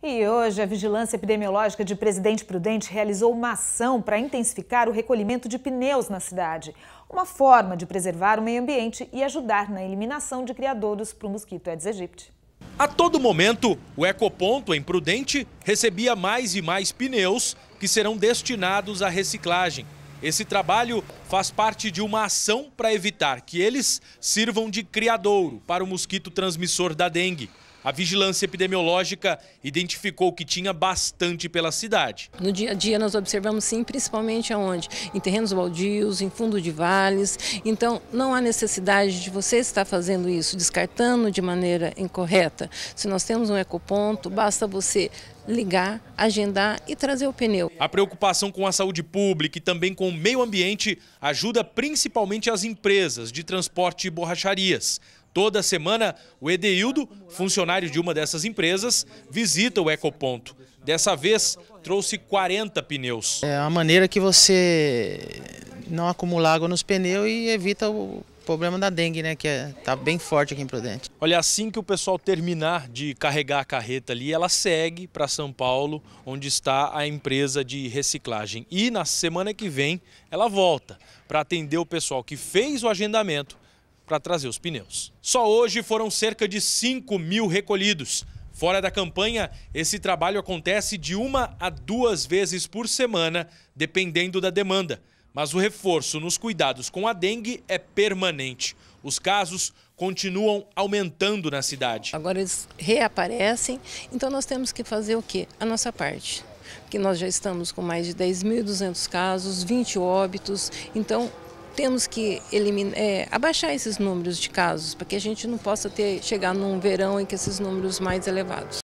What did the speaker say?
E hoje, a Vigilância Epidemiológica de Presidente Prudente realizou uma ação para intensificar o recolhimento de pneus na cidade. Uma forma de preservar o meio ambiente e ajudar na eliminação de criadouros para o mosquito Aedes aegypti. A todo momento, o Ecoponto em Prudente recebia mais e mais pneus que serão destinados à reciclagem. Esse trabalho faz parte de uma ação para evitar que eles sirvam de criadouro para o mosquito transmissor da dengue. A vigilância epidemiológica identificou que tinha bastante pela cidade. No dia a dia nós observamos sim, principalmente aonde? Em terrenos baldios, em fundo de vales. Então não há necessidade de você estar fazendo isso, descartando de maneira incorreta. Se nós temos um ecoponto, basta você ligar, agendar e trazer o pneu. A preocupação com a saúde pública e também com o meio ambiente ajuda principalmente as empresas de transporte e borracharias. Toda semana, o Edeildo, funcionário de uma dessas empresas, visita o Ecoponto. Dessa vez, trouxe 40 pneus. É uma maneira que você não acumula água nos pneus e evita o problema da dengue, né? Que é, tá bem forte aqui em Prudente. Olha, assim que o pessoal terminar de carregar a carreta ali, ela segue para São Paulo, onde está a empresa de reciclagem. E na semana que vem ela volta para atender o pessoal que fez o agendamento para trazer os pneus. Só hoje foram cerca de 5 mil recolhidos. Fora da campanha, esse trabalho acontece de uma a duas vezes por semana, dependendo da demanda. Mas o reforço nos cuidados com a dengue é permanente. Os casos continuam aumentando na cidade. Agora eles reaparecem, então nós temos que fazer o quê? A nossa parte. Porque nós já estamos com mais de 10.200 casos, 20 óbitos, então temos que eliminar, é, abaixar esses números de casos, para que a gente não possa ter, chegar num verão em que esses números mais elevados.